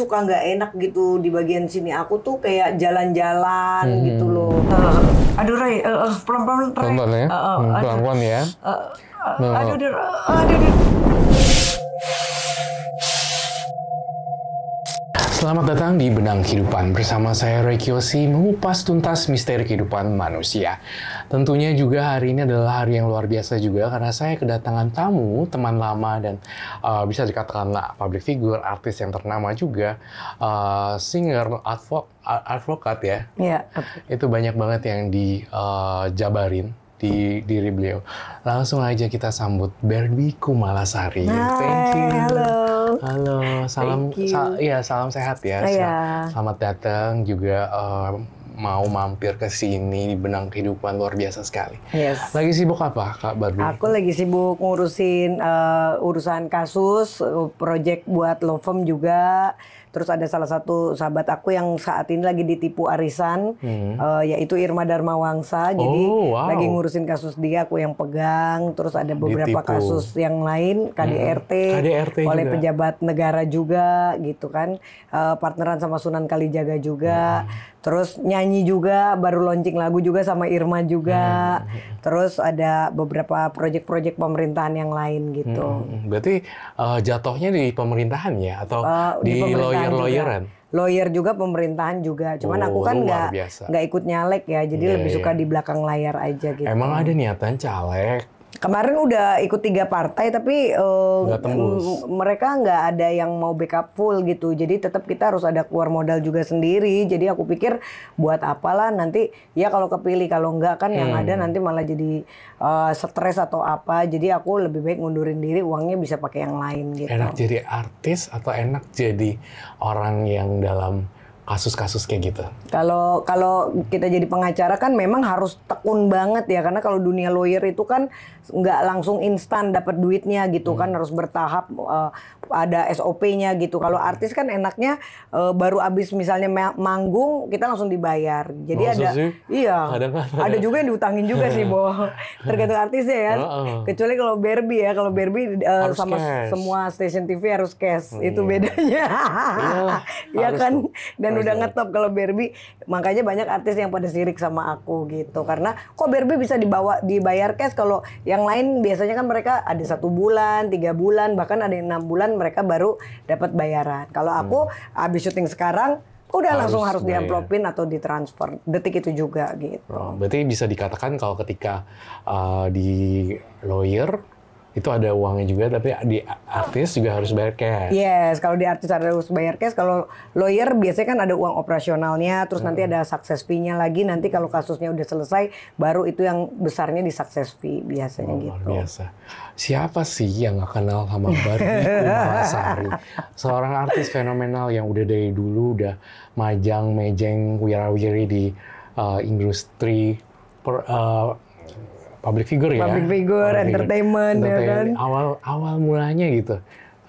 suka nggak enak gitu di bagian sini aku tuh kayak jalan-jalan hmm. gitu loh. Uh, aduh Ray, eh, eh, pelan-pelan Ray. Pelan-pelan ya. Hmm, pelan-pelan ya. Uh, uh, aduh, aduh, aduh. aduh. Selamat datang di Benang Kehidupan. Bersama saya Roy Kiyoshi mengupas tuntas misteri kehidupan manusia. Tentunya juga hari ini adalah hari yang luar biasa juga karena saya kedatangan tamu, teman lama dan uh, bisa dikatakan uh, public figure, artis yang ternama juga, uh, singer, advokat, advokat ya. Iya. Yeah. Itu banyak banget yang dijabarin. Uh, di diri beliau. Langsung aja kita sambut Berbiku Kumalasari. Hai, Thank you. Halo. Halo. Salam sal ya salam sehat ya. Iya. Sel selamat datang juga uh, mau mampir ke sini di benang kehidupan luar biasa sekali. Yes. Lagi sibuk apa Kak Barbie? Aku lagi sibuk ngurusin uh, urusan kasus, proyek eh, project buat law firm juga. Terus ada salah satu sahabat aku yang saat ini lagi ditipu arisan, hmm. uh, yaitu Irma Darmawangsa. Jadi oh, wow. lagi ngurusin kasus dia, aku yang pegang. Terus ada beberapa ditipu. kasus yang lain, KDRT, hmm. KDRT oleh juga. pejabat negara juga, gitu kan. Uh, partneran sama Sunan Kalijaga juga. Hmm. Terus nyanyi juga, baru launching lagu juga sama Irma juga. Hmm. hmm, hmm. Terus ada beberapa proyek-proyek pemerintahan yang lain gitu. Hmm. hmm Berarti uh, jatuhnya di pemerintahan ya atau uh, di, lawyer-lawyeran? Lawyer juga pemerintahan juga. Cuman oh, aku kan nggak nggak ikut nyalek ya, jadi yeah, lebih suka iya. di belakang layar aja gitu. Emang ada niatan caleg Kemarin udah ikut tiga partai tapi uh, mereka nggak ada yang mau backup full gitu. Jadi tetap kita harus ada keluar modal juga sendiri. Jadi aku pikir buat apalah nanti ya kalau kepilih kalau nggak kan hmm. yang ada hmm. nanti malah jadi uh, stres atau apa. Jadi aku lebih baik ngundurin diri uangnya bisa pakai yang lain gitu. Enak jadi artis atau enak jadi orang yang dalam kasus-kasus kayak gitu? Kalau kalau kita jadi pengacara kan memang harus tekun banget ya karena kalau dunia lawyer itu kan nggak langsung instan dapat duitnya gitu kan, hmm. kan harus bertahap uh, ada SOP-nya gitu. Kalau artis kan enaknya uh, baru abis misalnya manggung kita langsung dibayar. Jadi Maksud ada sih? iya ada ada juga yang diutangin juga sih Bo tergantung artisnya ya. Uh -uh. Kecuali kalau Barbie ya kalau Barbie uh, sama cash. semua stasiun TV harus cash hmm. itu bedanya. Iya ya kan dan udah ngetop kalau Barbie makanya banyak artis yang pada sirik sama aku gitu karena kok Barbie bisa dibawa dibayar cash kalau yang lain biasanya kan mereka ada satu bulan tiga bulan bahkan ada yang enam bulan mereka baru dapat bayaran kalau aku hmm. abis syuting sekarang udah harus langsung harus diamplopin atau ditransfer detik itu juga gitu. Oh, berarti bisa dikatakan kalau ketika uh, di lawyer itu ada uangnya juga tapi di artis juga harus bayar cash. Yes, kalau di artis harus bayar cash, kalau lawyer biasanya kan ada uang operasionalnya, terus hmm. nanti ada success fee-nya lagi nanti kalau kasusnya udah selesai baru itu yang besarnya di success fee biasanya oh, gitu. Luar biasa. Siapa sih yang gak kenal sama Barbie Kumalasari? Seorang artis fenomenal yang udah dari dulu udah majang, mejeng, wirawiri di uh, industri per, uh, public figure public ya. Public figure, public entertainment, entertainment ya kan. Awal awal mulanya gitu.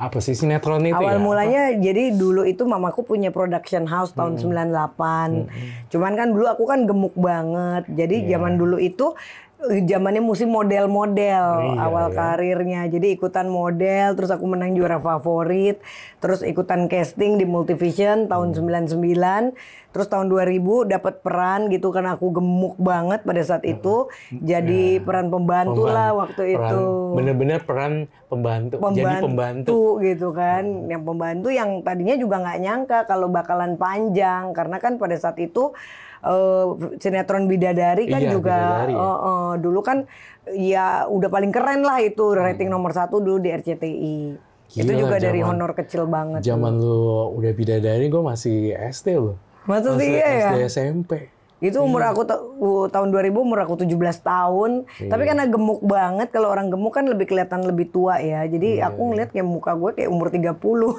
Apa sih sinetron itu Awal ya? mulanya apa? jadi dulu itu mamaku punya production house tahun hmm. 98. Hmm. Cuman kan dulu aku kan gemuk banget. Jadi yeah. zaman dulu itu zamannya musim model-model iya, iya. awal iya. karirnya. Jadi ikutan model, terus aku menang juara favorit, terus ikutan casting di Multivision tahun hmm. 99, terus tahun 2000 dapat peran gitu karena aku gemuk banget pada saat hmm. itu. Hmm. Jadi iya. peran pembantu lah waktu peran, itu. Bener-bener peran pembantu. pembantu. Jadi pembantu gitu kan. Hmm. Yang pembantu yang tadinya juga nggak nyangka kalau bakalan panjang karena kan pada saat itu uh, sinetron bidadari kan iya, juga bidadari, uh, uh, dulu kan ya udah paling keren lah itu rating nomor satu dulu di RCTI. Gila, itu juga zaman, dari honor kecil banget. Zaman lu udah bidadari, gue masih SD loh. Maksudnya iya ya? SMP. Itu hmm. umur aku uh, tahun 2000 umur aku 17 tahun. Hmm. Tapi karena gemuk banget kalau orang gemuk kan lebih kelihatan lebih tua ya. Jadi hmm. aku iya. ngeliat kayak muka gue kayak umur 30. oh.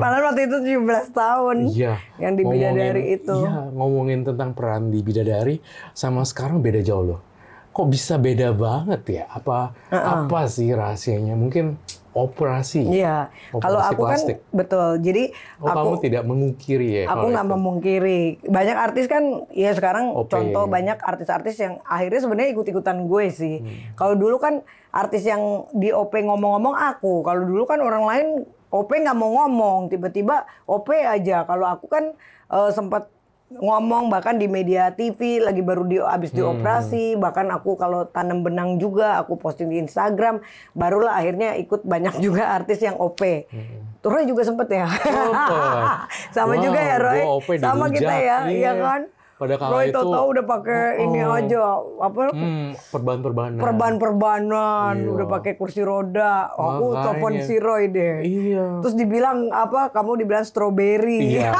Padahal waktu itu 17 tahun. Iya. Yang di ngomongin, bidadari itu. Iya, ngomongin tentang peran di bidadari sama sekarang beda jauh loh. Kok bisa beda banget ya? Apa uh -uh. apa sih rahasianya? Mungkin operasi. Iya. Kalau aku kan plastik. kan betul. Jadi oh, aku kamu tidak mengungkiri ya. Aku nggak memungkiri. Banyak artis kan ya sekarang okay. contoh banyak artis-artis yang akhirnya sebenarnya ikut-ikutan gue sih. Hmm. Kalau dulu kan artis yang di OP ngomong-ngomong aku. Kalau dulu kan orang lain OP nggak mau ngomong, tiba-tiba OP aja. Kalau aku kan uh, eh, sempat ngomong bahkan di media TV lagi baru di habis hmm. dioperasi hmm. bahkan aku kalau tanam benang juga aku posting di Instagram barulah akhirnya ikut banyak juga artis yang OP. Hmm. Roy juga sempet ya. sama wow, juga ya Roy. Sama kita ya, iya. ya kan pada kala Roy itu tahu udah pakai oh, ini oh. aja apa hmm, perban-perbanan perban-perbanan iya. udah pakai kursi roda oh, aku telepon si Roy deh iya. terus dibilang apa kamu dibilang strawberry iya.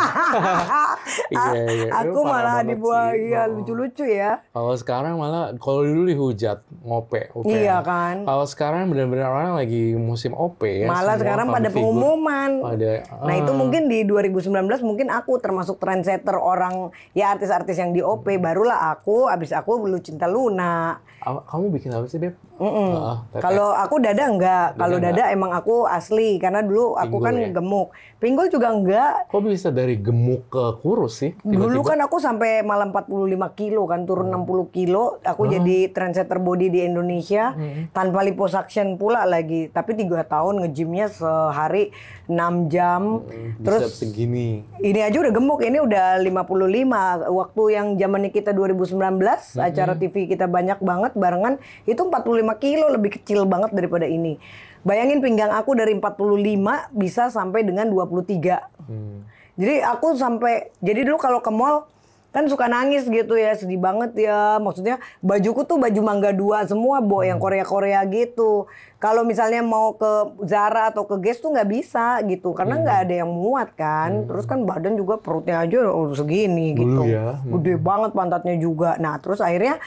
iya, iya. aku malah dibuat iya oh. lucu-lucu ya kalau sekarang malah kalau dulu dihujat ngope okay. Ya. iya kan kalau sekarang benar-benar orang lagi musim op ya malah sekarang pada figur. pengumuman pada, uh, nah itu ah. mungkin di 2019 mungkin aku termasuk trendsetter orang ya artis-artis artis yang di OP barulah aku abis aku lu cinta Luna. Kamu bikin apa sih Beb? Mm -mm. oh, ya. kalau aku dada enggak, kalau dada enggak. emang aku asli karena dulu aku kan Pinggul kan ya? gemuk. Pinggul juga enggak. Kok bisa dari gemuk ke kurus sih? Tiba-tiba? Dulu kan aku sampai malam 45 kilo kan turun hmm. 60 kilo, aku hmm. jadi trendsetter body di Indonesia hmm. tanpa liposuction pula lagi. Tapi tiga tahun ngejimnya sehari 6 jam. Hmm. Terus segini. Ini aja udah gemuk, ini udah 55 waktu waktu yang zamannya kita 2019 hmm. acara TV kita banyak banget barengan itu 45 kilo lebih kecil banget daripada ini. Bayangin pinggang aku dari 45 bisa sampai dengan 23. Hmm. Jadi aku sampai jadi dulu kalau ke mall kan suka nangis gitu ya sedih banget ya maksudnya bajuku tuh baju mangga dua semua bo hmm. yang Korea Korea gitu kalau misalnya mau ke Zara atau ke Guess tuh nggak bisa gitu karena nggak hmm. ada yang muat kan hmm. terus kan badan juga perutnya aja segini Bulu gitu ya. hmm. gede banget pantatnya juga nah terus akhirnya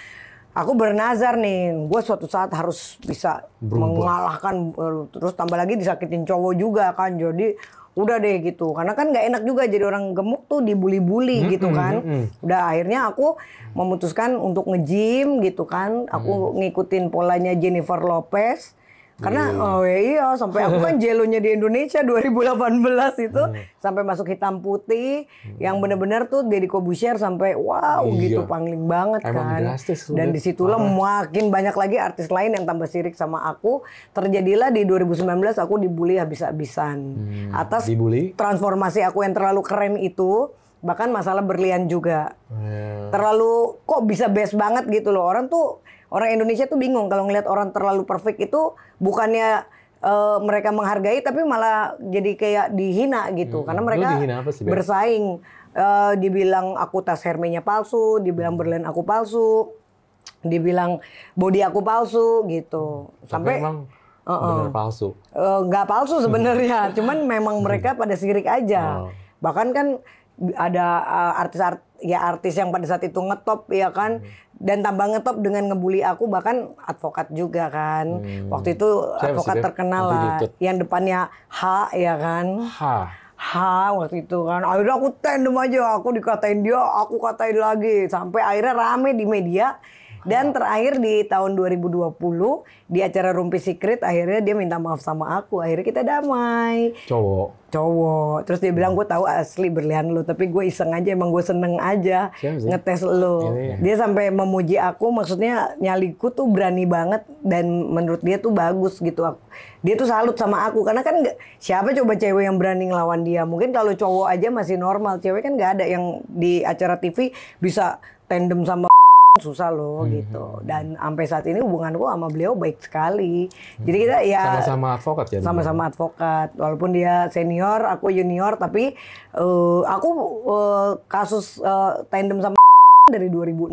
aku bernazar nih, gue suatu saat harus bisa Berubah. mengalahkan eh, terus tambah lagi disakitin cowok juga kan, jadi udah deh gitu karena kan nggak enak juga jadi orang gemuk tuh dibully-bully hmm, gitu kan mm hmm. udah akhirnya aku memutuskan untuk nge-gym gitu kan aku ngikutin polanya Jennifer Lopez karena yeah. oh iya, iya sampai aku kan jelonya di Indonesia 2018 itu hmm. sampai masuk hitam putih hmm. yang benar-benar tuh Deddy Kobusier sampai wow iya. gitu pangling banget Emang kan. Drastis, Dan disitulah parah. makin banyak lagi artis lain yang tambah sirik sama aku. Terjadilah di 2019 aku dibully habis-habisan hmm. atas dibully. transformasi aku yang terlalu keren itu bahkan masalah berlian juga. Hmm. Terlalu kok bisa best banget gitu loh orang tuh orang Indonesia tuh bingung kalau ngelihat orang terlalu perfect itu bukannya uh, mereka menghargai tapi malah jadi kayak dihina gitu hmm. karena mereka sih, bersaing uh, dibilang aku tas Hermenya palsu dibilang hmm. berlian aku palsu dibilang body aku palsu gitu sampai, sampai uh -uh. benar palsu eh, nggak gak palsu sebenarnya cuman memang mereka pada sirik aja oh. bahkan kan ada uh, eh, artis art ya artis yang pada saat itu ngetop ya kan hmm. dan tambah ngetop dengan ngebully aku bahkan advokat juga kan hmm. waktu itu Saya advokat terkenal lah yang depannya H ya kan H H waktu itu kan akhirnya aku tandem aja aku dikatain dia aku katain lagi sampai akhirnya rame di media dan terakhir di tahun 2020 di acara Rumpi Secret akhirnya dia minta maaf sama aku. Akhirnya kita damai. Cowok. Cowok. Terus dia bilang hmm. gue tahu asli berlian lu tapi gue iseng aja emang gue seneng aja ngetes lu. Iya, iya. Dia sampai memuji aku maksudnya nyaliku tuh berani banget dan menurut dia tuh bagus gitu aku. Dia tuh salut sama aku karena kan gak, siapa coba cewek yang berani ngelawan dia. Mungkin kalau cowok aja masih normal, cewek kan nggak ada yang di acara TV bisa tandem sama susah loh hmm. gitu hmm, hmm. dan sampai saat ini hubunganku sama beliau baik sekali hmm. jadi kita ya sama-sama advokat ya sama-sama advokat walaupun dia senior aku junior tapi uh, aku uh, kasus uh, tandem sama dari 2016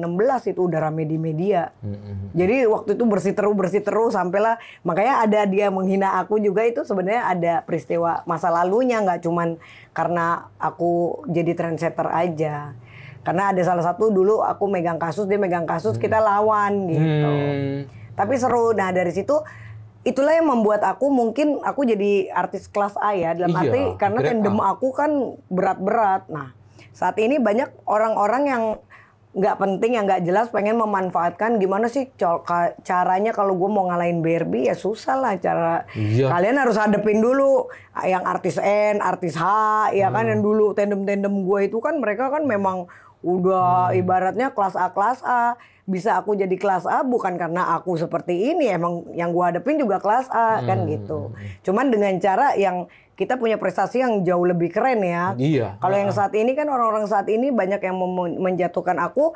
itu udah rame di media. Mm -hmm. Jadi waktu itu bersih terus bersih terus sampailah makanya ada dia menghina aku juga itu sebenarnya ada peristiwa masa lalunya nggak cuman karena aku jadi trendsetter aja. Karena ada salah satu dulu aku megang kasus, dia megang kasus, hmm. kita lawan gitu. Hmm. Tapi seru. Nah, dari situ itulah yang membuat aku mungkin aku jadi artis kelas A ya dalam iya, arti karena tandem aku kan berat-berat. Nah, saat ini banyak orang-orang yang nggak penting yang nggak jelas pengen memanfaatkan gimana sih caranya kalau gue mau ngalahin Barbie ya susah lah cara iya. kalian harus hadepin dulu yang artis N, artis H, ya kan, hmm. kan yang dulu tandem-tandem gue itu kan mereka kan memang Udah hmm. ibaratnya kelas A kelas A. Bisa aku jadi kelas A bukan karena aku seperti ini, emang yang gua hadapin juga kelas A kan hmm. kan gitu. Cuman dengan cara yang kita punya prestasi yang jauh lebih keren ya. Iya. Kalau yang saat ini kan orang-orang saat ini banyak yang menjatuhkan aku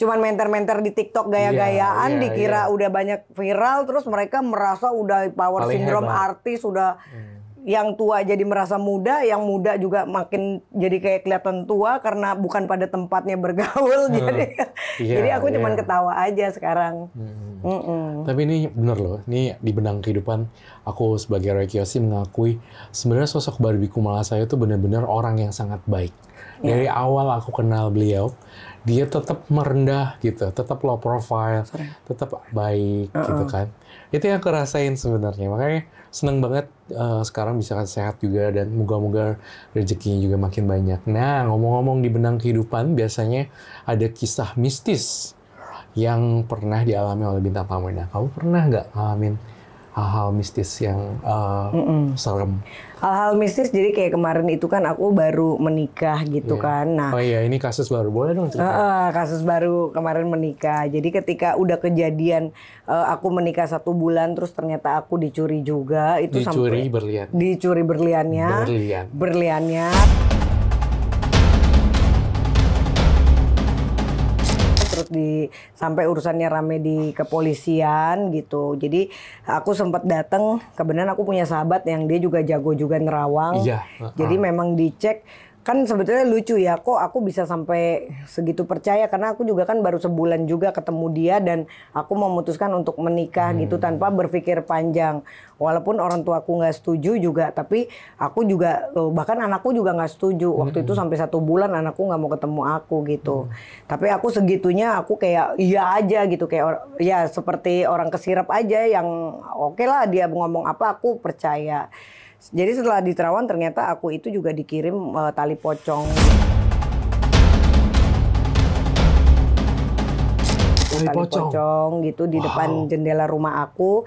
cuman menter-menter di TikTok iya, gaya-gayaan yeah, dikira yeah. udah banyak viral terus mereka merasa udah power Paling syndrome hebat. artis sudah hmm yang tua jadi merasa muda, yang muda juga makin jadi kayak kelihatan tua karena bukan pada tempatnya bergaul. Hmm. Jadi, yeah, jadi aku yeah. cuma iya. ketawa aja sekarang. Hmm. Mm -mm. Tapi ini bener loh, ini di benang kehidupan aku sebagai reaksi mengakui sebenarnya sosok Barbie Kumala saya itu benar-benar orang yang sangat baik. Iya. Dari awal aku kenal beliau, dia tetap merendah gitu, tetap low profile, tetap baik uh -uh. gitu uh-uh. kan. Itu yang aku rasain sebenarnya. Makanya Senang banget uh, sekarang bisa sehat juga dan moga-moga rezekinya juga makin banyak. Nah, ngomong-ngomong di benang kehidupan biasanya ada kisah mistis yang pernah dialami oleh bintang tamu. Nah, kamu pernah nggak ngalamin hal-hal mistis yang uh, mm -mm. serem. Hal-hal mistis jadi kayak kemarin itu kan aku baru menikah gitu yeah. kan. Nah, oh iya ini kasus baru boleh dong cerita. Uh, kasus baru kemarin menikah. Jadi ketika udah kejadian uh, aku menikah satu bulan terus ternyata aku dicuri juga itu dicuri sampai berlian. Dicuri berliannya. Berlian. Berliannya. di sampai urusannya rame di kepolisian gitu. Jadi aku sempat datang kebenaran aku punya sahabat yang dia juga jago juga nerawang. Iya. Uh Jadi memang dicek kan sebetulnya lucu ya kok aku bisa sampai segitu percaya karena aku juga kan baru sebulan juga ketemu dia dan aku memutuskan untuk menikah gitu hmm. gitu tanpa berpikir panjang walaupun orang tua aku nggak setuju juga tapi aku juga eh, bahkan anakku juga nggak setuju waktu hmm. itu sampai satu bulan anakku nggak mau ketemu aku gitu hmm. tapi aku segitunya aku kayak iya aja gitu kayak ya seperti orang kesirap aja yang oke okay lah dia ngomong apa aku percaya jadi setelah di Terawan ternyata aku itu juga dikirim uh, tali pocong. Tali, pocong. gitu di wow. depan jendela rumah aku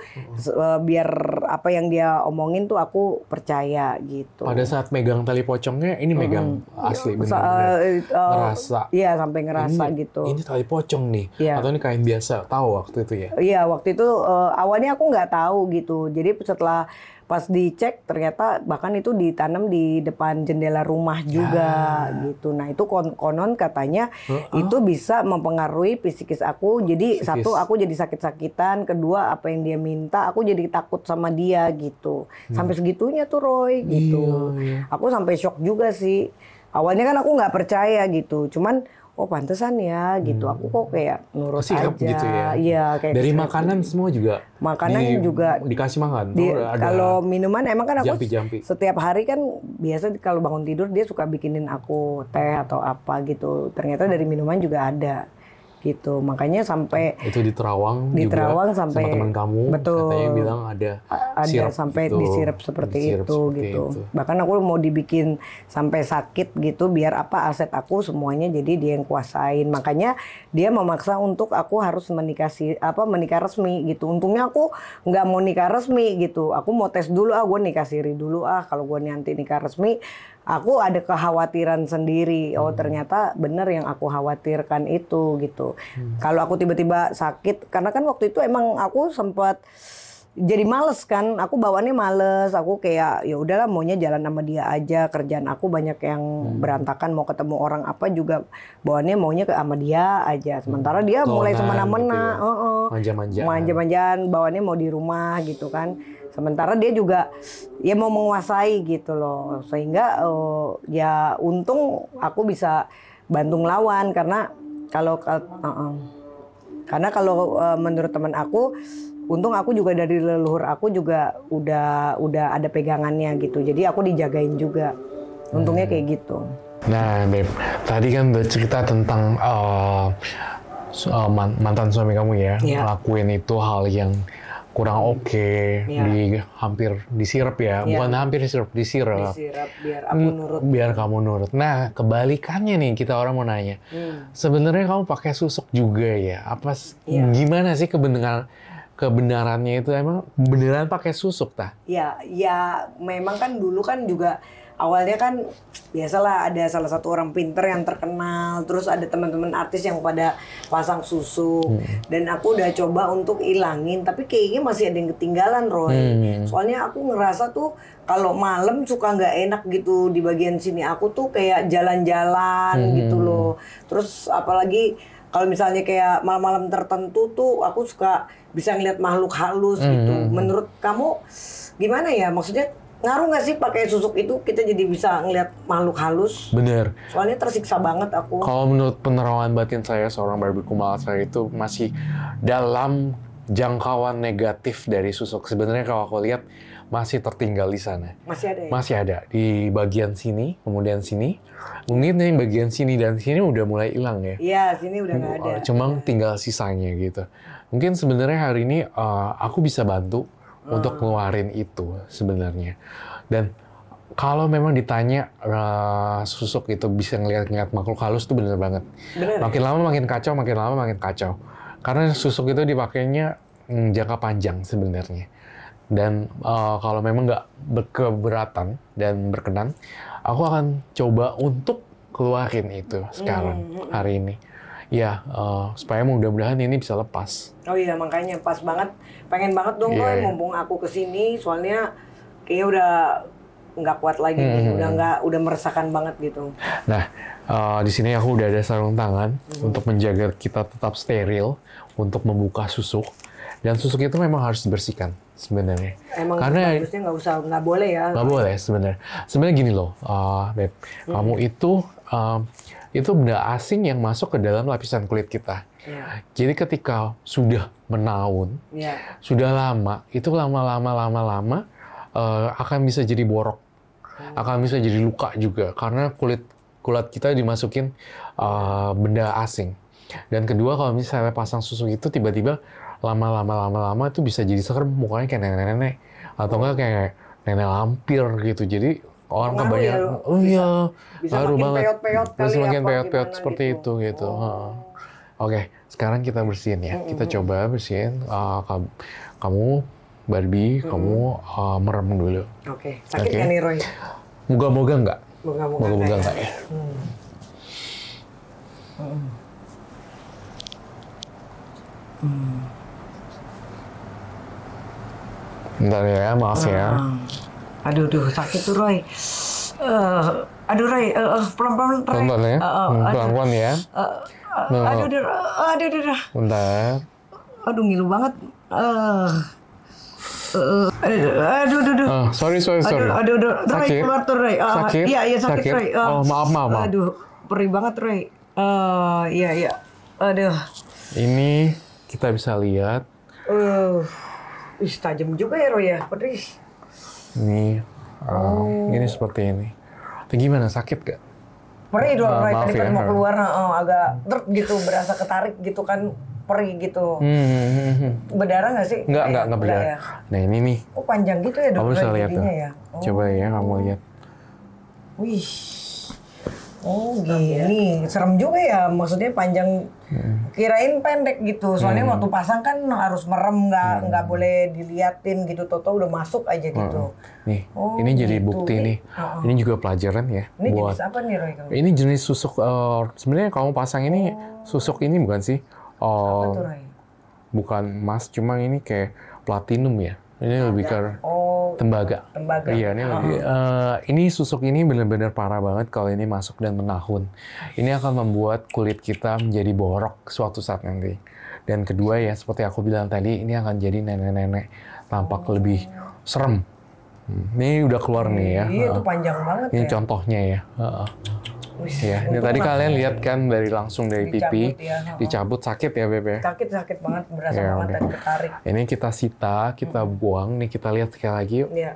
uh, biar apa yang dia omongin tuh aku percaya gitu. Pada saat megang tali pocongnya ini hmm. megang hmm. asli benar uh, uh, ngerasa. Iya sampai ngerasa ini, gitu. Ini tali pocong nih yeah. atau ini kain biasa tahu waktu itu ya? Iya waktu itu uh, awalnya aku nggak tahu gitu. Jadi setelah pas dicek ternyata bahkan itu ditanam di depan jendela rumah juga ya. gitu. Nah itu kon konon katanya uh -oh. itu bisa mempengaruhi psikis aku. Jadi psikis. satu aku jadi sakit-sakitan, kedua apa yang dia minta aku jadi takut sama dia gitu. Hmm. Sampai segitunya tuh Roy gitu. Iya, iya. Aku sampai shock juga sih. Awalnya kan aku nggak percaya gitu, cuman oh pantesan ya gitu hmm. aku kok kayak nurut Sikap aja gitu ya. ya kayak dari gitu. makanan gitu. semua juga makanan di, juga dikasih makan di, oh, kalau minuman emang kan aku jampi, jampi. setiap hari kan biasa kalau bangun tidur dia suka bikinin aku teh atau apa gitu ternyata dari minuman juga ada gitu makanya sampai itu di Terawang di Terawang sampai sama teman kamu betul katanya bilang ada ada sirup sampai gitu, disirap seperti disirup itu seperti gitu itu. bahkan aku mau dibikin sampai sakit gitu biar apa aset aku semuanya jadi dia yang kuasain makanya dia memaksa untuk aku harus menikah si, apa menikah resmi gitu untungnya aku nggak mau nikah resmi gitu aku mau tes dulu ah gue nikah siri dulu ah kalau gue nanti nikah resmi aku ada kekhawatiran sendiri. Oh, hmm. ternyata benar yang aku khawatirkan itu gitu. Hmm. Kalau aku tiba-tiba sakit karena kan waktu itu emang aku sempat jadi males kan aku bawaannya males aku kayak ya udahlah maunya jalan sama dia aja kerjaan aku banyak yang hmm. berantakan mau ketemu orang apa juga bawaannya maunya ke sama dia aja hmm. sementara dia mulai semena-mena gitu ya. uh -uh. manja-manjaan manja-manjaan bawaannya mau di rumah gitu kan sementara dia juga ya mau menguasai gitu loh sehingga uh, ya untung aku bisa bantu lawan karena kalau uh -uh. karena kalau uh, menurut teman aku untung aku juga dari leluhur aku juga udah udah ada pegangannya gitu jadi aku dijagain juga untungnya kayak gitu nah beb tadi kan bercerita tentang uh, uh, mantan suami kamu ya yeah. ngelakuin itu hal yang kurang oke okay, iya. yeah. di hampir disirup ya. Yeah. bukan hampir disirup disirup. Disirup biar aku mm, nurut biar kamu nurut nah kebalikannya nih kita orang mau nanya hmm. sebenarnya kamu pakai susuk juga ya apa yeah. gimana sih kebenaran kebenarannya itu emang beneran pakai susuk tah? Ya, ya memang kan dulu kan juga awalnya kan biasalah ada salah satu orang pinter yang terkenal, terus ada teman-teman artis yang pada pasang susuk. Hmm. Dan aku udah coba untuk ilangin, tapi kayaknya masih ada yang ketinggalan, Roy. Hmm. Soalnya aku ngerasa tuh kalau malam suka nggak enak gitu di bagian sini aku tuh kayak jalan-jalan hmm. gitu loh. Terus apalagi kalau misalnya kayak malam-malam tertentu tuh aku suka bisa ngeliat makhluk halus hmm. gitu. Hmm, hmm. Menurut kamu gimana ya? Maksudnya ngaruh nggak sih pakai susuk itu kita jadi bisa ngeliat makhluk halus? Bener. Soalnya tersiksa banget aku. Kalau menurut penerawangan batin saya seorang Barbie saya itu masih dalam jangkauan negatif dari susuk. Sebenarnya kalau aku lihat masih tertinggal di sana. Masih ada ya? Masih ada. Di bagian sini, kemudian sini. Mungkin yang bagian sini dan sini udah mulai hilang ya. Iya, sini udah nggak ada. Oh, cuma tinggal sisanya gitu. Mungkin sebenarnya hari ini uh, aku bisa bantu hmm. untuk ngeluarin itu sebenarnya. Dan kalau memang ditanya uh, susuk itu bisa ngeliat ngeliat makhluk halus itu bener banget. Bener. Makin lama makin kacau, makin lama makin kacau. Karena susuk itu dipakainya mm, jangka panjang sebenarnya dan uh, kalau memang nggak berkeberatan dan berkenan aku akan coba untuk keluarin itu mm, sekarang hmm. hari ini ya uh, supaya mudah-mudahan ini bisa lepas oh iya makanya pas banget pengen banget dong yeah, iya, iya. mumpung aku kesini soalnya kayaknya udah nggak kuat lagi hmm. udah nggak udah meresahkan banget gitu. Nah, uh, di sini aku udah ada sarung tangan hmm. untuk menjaga kita tetap steril, untuk membuka susuk dan susuk itu memang harus dibersihkan sebenarnya. Emang Karena harusnya nggak usah nggak boleh ya. Nggak boleh sebenarnya. Sebenarnya gini loh, uh, Beb, hmm. kamu itu uh, itu benda asing yang masuk ke dalam lapisan kulit kita. Ya. Jadi ketika sudah menaun, ya. sudah lama, itu lama-lama lama-lama uh, akan bisa jadi borok, hmm. akan bisa jadi luka juga karena kulit kulit kita dimasukin uh, benda asing. Dan kedua kalau misalnya pasang susu itu tiba-tiba lama-lama lama-lama itu bisa jadi serem mukanya kayak nenek-nenek atau enggak kayak nenek lampir gitu jadi orang kebanyakan ya, oh iya baru banget peot-peot bisa ya, makin peot-peot seperti gitu. itu gitu oh. oke okay, sekarang kita bersihin ya kita coba bersihin uh, kamu Barbie hmm kamu uh, merem dulu oke okay. sakit okay. kan nih Roy moga-moga enggak moga-moga, enggak ya Hmm. Hmm. Bentar ya, maaf uh, ya. Ah. Aduh, Aduh, sakit tuh Roy. Uh, aduh Roy, uh, pelan-pelan Roy. Pelan-pelan ya? Uh, uh, pelan-pelan ya? Uh, uh, aduh, aduh, aduh, aduh, aduh. Bentar. Aduh, ngilu banget. Uh, uh, aduh, aduh, aduh. Uh, sorry, sorry, sorry. Aduh, aduh, aduh. Roy, sakit. keluar tuh Roy. Uh, sakit? Iya, iya, sakit, sakit. Roy. Uh, oh, maaf, maaf, maaf. Aduh, perih banget Roy. Uh, iya, iya. Aduh. Ini kita bisa lihat. Uh Ih, tajam juga ya, Roy ya. Pedis. Ini, uh, ah, oh. ini seperti ini. Tapi gimana, sakit gak? Perih dong, uh, ah, Roy. Tadi ya, mau keluar, nah, oh, agak dert gitu, berasa ketarik gitu kan. Perih gitu. Hmm. hmm, hmm, hmm berdarah gak sih? Enggak, enggak, enggak berdarah. Ya? Nah ini nih. Oh panjang gitu ya dok? Kamu bisa lihat ya? Oh. Coba ya kamu oh. lihat. Wih. Oh gini, ya. serem juga ya. Maksudnya panjang, hmm. kirain pendek gitu. Soalnya hmm. waktu pasang kan harus merem, nggak hmm. nggak boleh diliatin gitu. Toto udah masuk aja hmm. gitu. Hmm. Nih, oh, ini jadi gitu. bukti nih. Oh. Ini juga pelajaran ya. Ini buat, jenis apa nih Roy? Kamu? Ini jenis susuk. Uh, Sebenarnya kamu pasang ini oh. susuk ini bukan sih? Uh, apa tuh eh, Roy? Bukan emas, cuma ini kayak platinum ya. Ini lebih ke. Oh tembaga. Tembaga. Iya, ini oh. lagi, uh, ini susuk ini benar-benar parah banget kalau ini masuk dan menahun. Ini akan membuat kulit kita menjadi borok suatu saat nanti. Dan kedua ya, seperti aku bilang tadi, ini akan jadi nenek-nenek tampak oh. lebih serem. Hmm, ini udah keluar nih ya. Iya, itu panjang banget ini ya. contohnya ya. Uh -uh. Wih, iya, ya, ini tadi kalian lihat kan dari langsung dari dicabut, pipi ya. dicabut sakit ya bebek. Ya? Sakit sakit banget berasa ya, banget tadi ketarik. Ini kita sita, kita hmm. buang nih kita lihat sekali lagi yuk. Iya.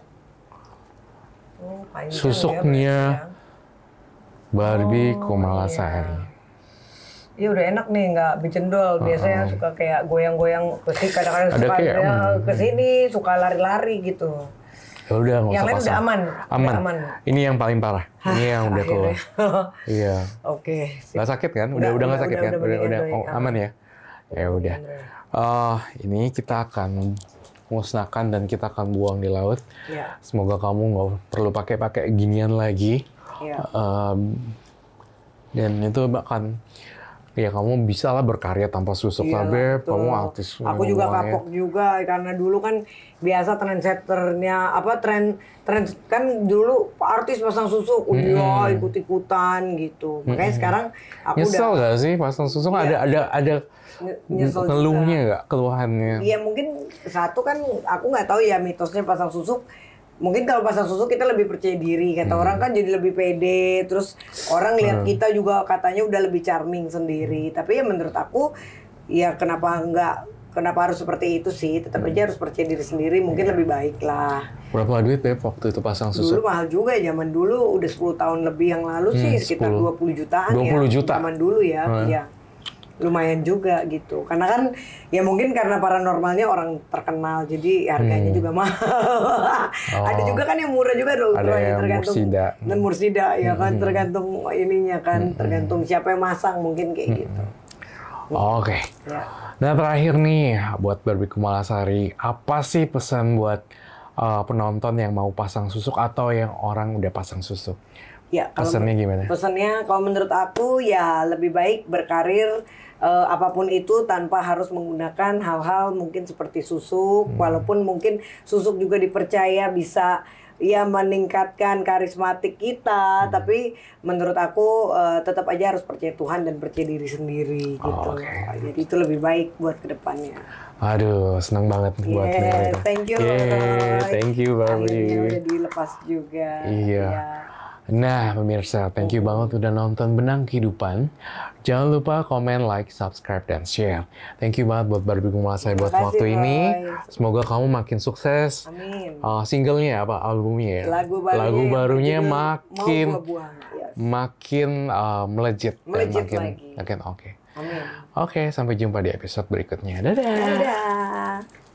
Oh, ya. Oh, Susuknya ya, Barbie oh, Kumalasari. Iya. Iya udah enak nih nggak bicendol biasanya uh suka kayak goyang-goyang ke kadang-kadang suka kayak, ke sini suka lari-lari gitu ya udah nggak usah lain Udah aman. Aman. aman. Ini yang paling parah. ini yang udah keluar. iya. Oke. Okay. Gak sakit kan? Udah udah nggak sakit udah, kan? Udah udah, oh, aman ya. Ya udah. Uh, ini kita akan musnahkan dan kita akan buang di laut. Ya. Semoga kamu nggak perlu pakai-pakai ginian lagi. Ya. Uh, dan itu akan Iya kamu bisa lah berkarya tanpa susuk iya, beb. Kamu artis. Aku juga kapok juga eh, karena dulu kan biasa trendsetternya apa trend trend kan dulu artis pasang susuk, hmm. udah iya, ikut ikutan gitu. Hmm. Makanya sekarang aku Nyesel udah. gak sih pasang susuk? Iya. Ada ada ada Nyesel ngeluhnya nggak keluhannya? Iya mungkin satu kan aku nggak tahu ya mitosnya pasang susuk mungkin kalau pasang susu kita lebih percaya diri kata hmm. orang kan jadi lebih pede terus orang lihat hmm. kita juga katanya udah lebih charming sendiri hmm. tapi ya menurut aku ya kenapa enggak kenapa harus seperti itu sih tetap hmm. aja harus percaya diri sendiri mungkin yeah. Hmm. lebih baik lah berapa duit ya waktu itu pasang susu dulu mahal juga ya zaman dulu udah 10 tahun lebih yang lalu hmm, sih sekitar 10. 20 jutaan 20 ya. juta zaman dulu ya hmm. iya lumayan juga gitu karena kan ya mungkin karena paranormalnya orang terkenal jadi ya harganya hmm. juga mahal oh. ada juga kan yang murah juga dong ada yang tergantung mursida. dan mursida ya kan hmm. tergantung ininya kan hmm. tergantung siapa yang masang mungkin kayak hmm. gitu oh, oke okay. ya. nah terakhir nih buat Barbie Kumalasari apa sih pesan buat uh, penonton yang mau pasang susuk atau yang orang udah pasang susuk Ya, pesannya gimana? Pesannya kalau menurut aku ya lebih baik berkarir uh, apapun itu tanpa harus menggunakan hal-hal mungkin seperti susuk hmm. walaupun mungkin susuk juga dipercaya bisa ya meningkatkan karismatik kita hmm. tapi menurut aku uh, tetap aja harus percaya Tuhan dan percaya diri sendiri gitu. oh, gitu okay. jadi itu lebih baik buat kedepannya aduh senang banget yeah, buat dengar thank you yeah, thank you Barbie akhirnya udah dilepas juga iya yeah. yeah. Nah, pemirsa, thank you banget udah nonton Benang Kehidupan. Jangan lupa komen, like, subscribe, dan share. Thank you banget buat Barbie Kumala saya buat Terima waktu boy. ini. Semoga kamu makin sukses. Amin. Uh, singlenya apa? Albumnya ya? Lagu barunya, Lagu barunya makin yes. makin uh, eh, melejit. Melejit dan makin, lagi. Makin oke. Okay. Amin. Oke, okay, sampai jumpa di episode berikutnya. Dadah. Dadah.